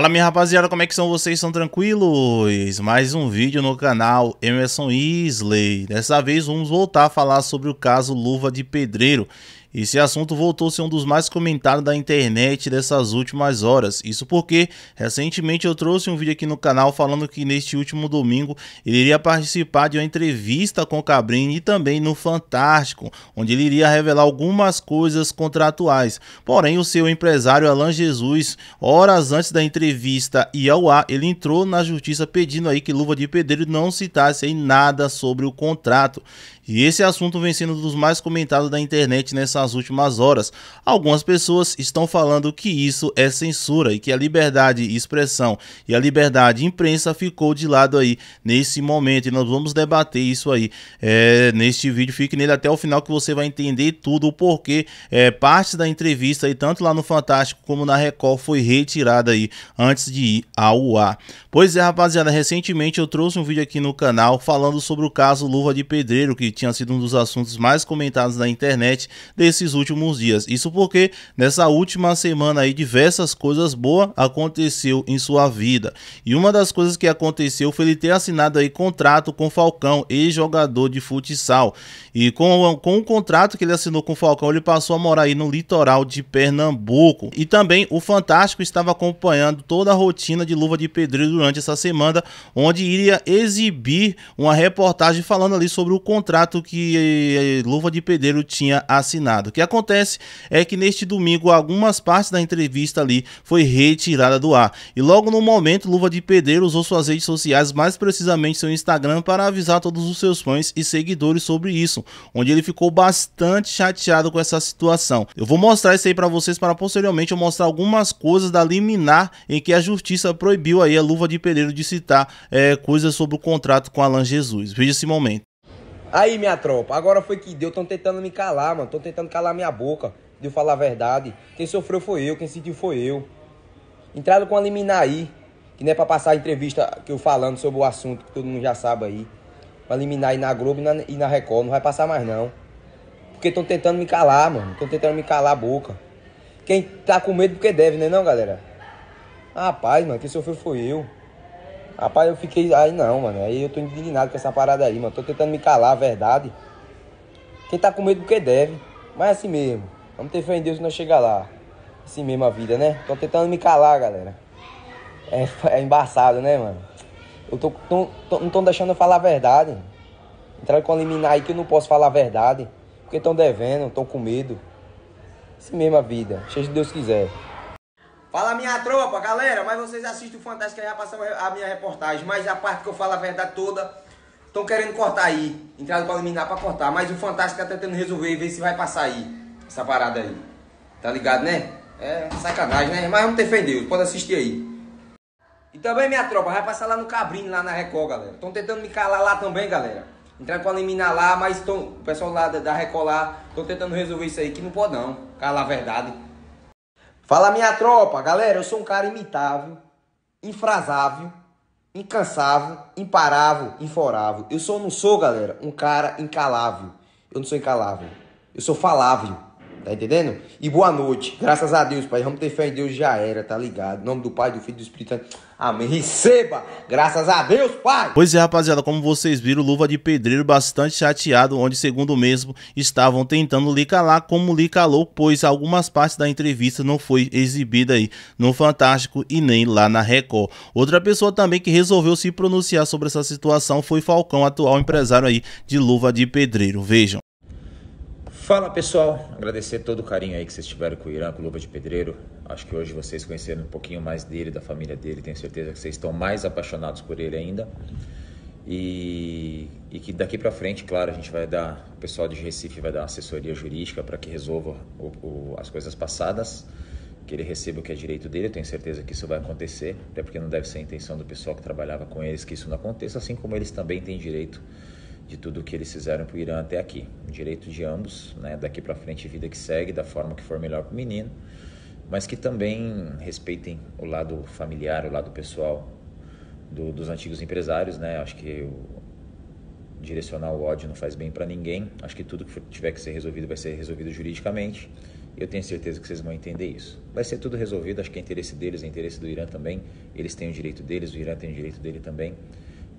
Fala minha rapaziada, como é que são vocês? são tranquilos? Mais um vídeo no canal Emerson Isley. Dessa vez vamos voltar a falar sobre o caso Luva de Pedreiro. Esse assunto voltou a ser um dos mais comentados da internet dessas últimas horas. Isso porque recentemente eu trouxe um vídeo aqui no canal falando que neste último domingo ele iria participar de uma entrevista com Cabrini e também no Fantástico, onde ele iria revelar algumas coisas contratuais. Porém, o seu empresário Alan Jesus, horas antes da entrevista e ao ar, ele entrou na justiça pedindo aí que Luva de Pedreiro não citasse nada sobre o contrato. E esse assunto vem sendo um dos mais comentados da internet nessas últimas horas. Algumas pessoas estão falando que isso é censura e que a liberdade de expressão e a liberdade de imprensa ficou de lado aí nesse momento. E nós vamos debater isso aí é, neste vídeo. Fique nele até o final que você vai entender tudo o porquê. É, parte da entrevista, aí, tanto lá no Fantástico como na Record, foi retirada aí antes de ir ao ar. Pois é, rapaziada, recentemente eu trouxe um vídeo aqui no canal falando sobre o caso Luva de Pedreiro que tinha sido um dos assuntos mais comentados na internet desses últimos dias. Isso porque nessa última semana aí diversas coisas boas aconteceu em sua vida. E uma das coisas que aconteceu foi ele ter assinado aí contrato com Falcão, ex-jogador de futsal. E com, com o contrato que ele assinou com Falcão, ele passou a morar aí no litoral de Pernambuco. E também o Fantástico estava acompanhando toda a rotina de Luva de Pedreiro durante essa semana, onde iria exibir uma reportagem falando ali sobre o contrato contrato que eh, eh, Luva de Pedreiro tinha assinado. O que acontece é que neste domingo algumas partes da entrevista ali foi retirada do ar. E logo no momento, Luva de Pedreiro usou suas redes sociais, mais precisamente seu Instagram, para avisar todos os seus fãs e seguidores sobre isso, onde ele ficou bastante chateado com essa situação. Eu vou mostrar isso aí para vocês para posteriormente eu mostrar algumas coisas da liminar em que a justiça proibiu aí a Luva de Pedreiro de citar é, coisas sobre o contrato com Alan Jesus. Veja esse momento. Aí, minha tropa, agora foi que deu. Estão tentando me calar, mano. Estão tentando calar minha boca de eu falar a verdade. Quem sofreu foi eu, quem sentiu foi eu. Entraram com a liminar aí, que não é pra passar a entrevista que eu falando sobre o assunto que todo mundo já sabe aí. Pra liminar aí na Globo e na, e na Record. Não vai passar mais, não. Porque estão tentando me calar, mano. Estão tentando me calar a boca. Quem tá com medo porque deve, né não, galera? Rapaz, mano, quem sofreu foi eu. Rapaz, eu fiquei. Aí não, mano. Aí eu tô indignado com essa parada aí, mano. Tô tentando me calar, a verdade. Quem tá com medo porque deve. Mas é assim mesmo. Vamos ter fé em Deus que nós chegar lá. É assim mesmo a vida, né? Tô tentando me calar, galera. É, é embaçado, né, mano? Eu tô, tô, tô não estão deixando eu falar a verdade. Entraram com a liminar aí que eu não posso falar a verdade. Porque estão devendo, estão com medo. É assim mesmo a vida. Seja Deus quiser. Fala minha tropa, galera, mas vocês assistem o Fantástico aí já passou a minha reportagem, mas a parte que eu falo a verdade toda, estão querendo cortar aí, entrada pra eliminar para cortar, mas o Fantástico tá tentando resolver e ver se vai passar aí, essa parada aí, tá ligado né? É sacanagem né, mas vamos defender Deus, pode assistir aí. E também minha tropa, vai passar lá no Cabrinho, lá na Record, galera, estão tentando me calar lá também, galera. Entrar pra eliminar lá, mas tão, o pessoal lá da, da Record lá, estão tentando resolver isso aí, que não pode não, calar a verdade. Fala minha tropa, galera, eu sou um cara imitável, infrasável, incansável, imparável, inforável. Eu sou não sou, galera, um cara incalável. Eu não sou incalável. Eu sou falável. Tá entendendo? E boa noite. Graças a Deus, Pai. Vamos ter fé em Deus, já era, tá ligado? Em nome do Pai, do Filho e do Espírito Santo. Amém. Receba! Graças a Deus, Pai! Pois é, rapaziada, como vocês viram, Luva de Pedreiro bastante chateado, onde, segundo mesmo, estavam tentando lhe calar, como lhe calou, pois algumas partes da entrevista não foi exibida aí no Fantástico e nem lá na Record. Outra pessoa também que resolveu se pronunciar sobre essa situação foi Falcão, atual empresário aí de Luva de Pedreiro. Vejam. Fala pessoal, agradecer todo o carinho aí que vocês tiveram com o Irã, com o Luva de Pedreiro. Acho que hoje vocês conheceram um pouquinho mais dele, da família dele. Tenho certeza que vocês estão mais apaixonados por ele ainda. E, e que daqui para frente, claro, a gente vai dar, o pessoal de Recife vai dar assessoria jurídica para que resolva o, o, as coisas passadas, que ele receba o que é direito dele. Eu tenho certeza que isso vai acontecer, até porque não deve ser a intenção do pessoal que trabalhava com eles que isso não aconteça, assim como eles também têm direito de tudo o que eles fizeram para o Irã até aqui. Direito de ambos, né, daqui para frente, vida que segue, da forma que for melhor para o menino, mas que também respeitem o lado familiar, o lado pessoal do, dos antigos empresários. Né? Acho que o, direcionar o ódio não faz bem para ninguém. Acho que tudo que for, tiver que ser resolvido vai ser resolvido juridicamente. Eu tenho certeza que vocês vão entender isso. Vai ser tudo resolvido, acho que é interesse deles, é interesse do Irã também. Eles têm o direito deles, o Irã tem o direito dele também.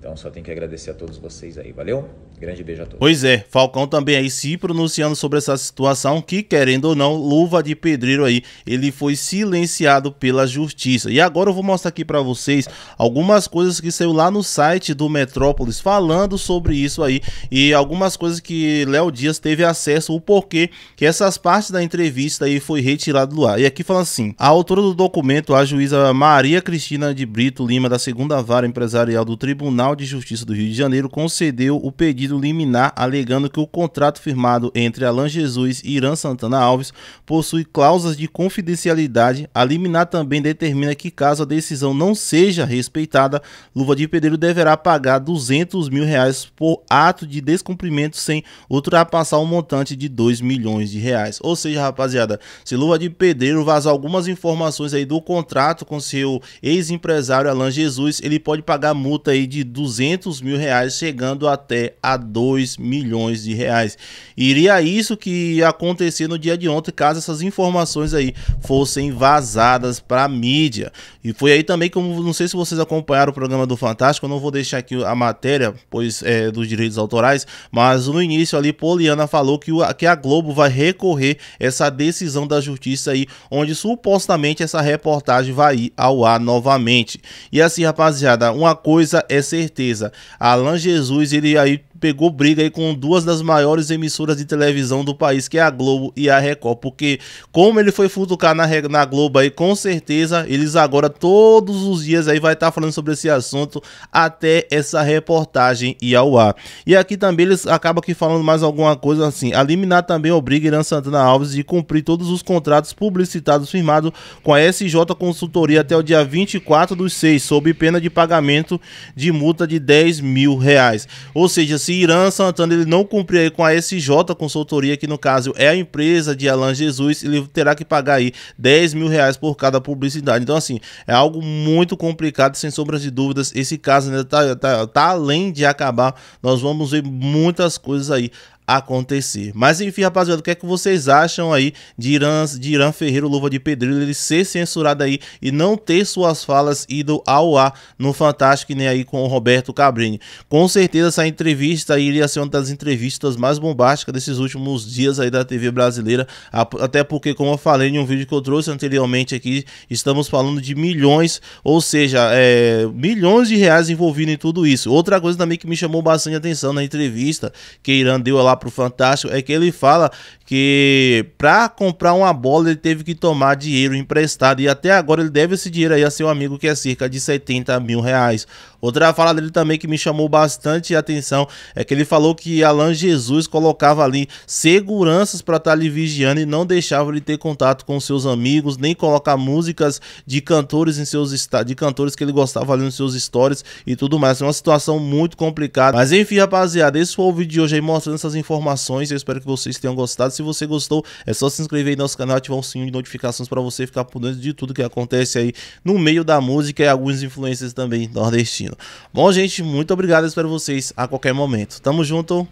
Então só tem que agradecer a todos vocês aí, valeu? Grande beijo a todos. Pois é, Falcão também aí se pronunciando sobre essa situação que, querendo ou não, luva de pedreiro aí, ele foi silenciado pela justiça. E agora eu vou mostrar aqui para vocês algumas coisas que saiu lá no site do Metrópolis falando sobre isso aí e algumas coisas que Léo Dias teve acesso, o porquê que essas partes da entrevista aí foi retirado do ar. E aqui fala assim: a autora do documento, a juíza Maria Cristina de Brito Lima, da segunda vara empresarial do Tribunal Tribunal de Justiça do Rio de Janeiro concedeu o pedido liminar alegando que o contrato firmado entre Alan Jesus e Irã Santana Alves possui cláusulas de confidencialidade. A liminar também determina que, caso a decisão não seja respeitada, Luva de Pedreiro deverá pagar 200 mil reais por ato de descumprimento sem ultrapassar o um montante de 2 milhões de reais. Ou seja, rapaziada, se Luva de Pedreiro vazar algumas informações aí do contrato com seu ex-empresário Alan Jesus, ele pode pagar multa aí de 200 200 mil reais, chegando até a 2 milhões de reais. Iria isso que acontecer no dia de ontem, caso essas informações aí fossem vazadas para a mídia. E foi aí também, como não sei se vocês acompanharam o programa do Fantástico, eu não vou deixar aqui a matéria, pois é dos direitos autorais, mas no início ali, Poliana falou que, o, que a Globo vai recorrer essa decisão da justiça aí, onde supostamente essa reportagem vai ir ao ar novamente. E assim, rapaziada, uma coisa é certeza certeza. Alan Jesus, ele aí pegou briga aí com duas das maiores emissoras de televisão do país, que é a Globo e a Record, porque como ele foi futucar na, na Globo aí, com certeza eles agora todos os dias aí vai estar tá falando sobre esse assunto até essa reportagem ir ao ar. E aqui também eles acabam aqui falando mais alguma coisa assim, a liminar também obriga Irã Santana Alves de cumprir todos os contratos publicitados firmados com a SJ Consultoria até o dia 24 dos 6, sob pena de pagamento de multa de 10 mil reais. Ou seja, se se Irã Santana ele não cumprir aí com a SJ Consultoria, que no caso é a empresa de Alan Jesus, ele terá que pagar aí 10 mil reais por cada publicidade. Então, assim, é algo muito complicado, sem sombras de dúvidas. Esse caso ainda tá, tá, tá além de acabar. Nós vamos ver muitas coisas aí acontecer. Mas enfim, rapaziada, o que é que vocês acham aí de Irã, de Irã Ferreiro, Luva de Pedrilo ele ser censurado aí e não ter suas falas ido ao ar no Fantástico, nem né, aí com o Roberto Cabrini. Com certeza essa entrevista aí iria ser uma das entrevistas mais bombásticas desses últimos dias aí da TV brasileira, até porque, como eu falei em um vídeo que eu trouxe anteriormente aqui, estamos falando de milhões, ou seja, é, milhões de reais envolvidos em tudo isso. Outra coisa também que me chamou bastante atenção na entrevista que Irã deu lá para o Fantástico é que ele fala que para comprar uma bola ele teve que tomar dinheiro emprestado e até agora ele deve esse dinheiro aí a seu amigo que é cerca de 70 mil reais. Outra fala dele também que me chamou bastante atenção é que ele falou que Alan Jesus colocava ali seguranças para tá estar ali vigiando e não deixava ele ter contato com seus amigos, nem colocar músicas de cantores em seus de cantores que ele gostava ali nos seus stories e tudo mais. É uma situação muito complicada. Mas enfim, rapaziada, esse foi o vídeo de hoje aí mostrando essas informações informações. Eu espero que vocês tenham gostado. Se você gostou, é só se inscrever no nosso canal, ativar o sininho de notificações para você ficar por dentro de tudo que acontece aí no meio da música e alguns influencers também nordestino. Bom, gente, muito obrigado. espero vocês a qualquer momento. Tamo junto.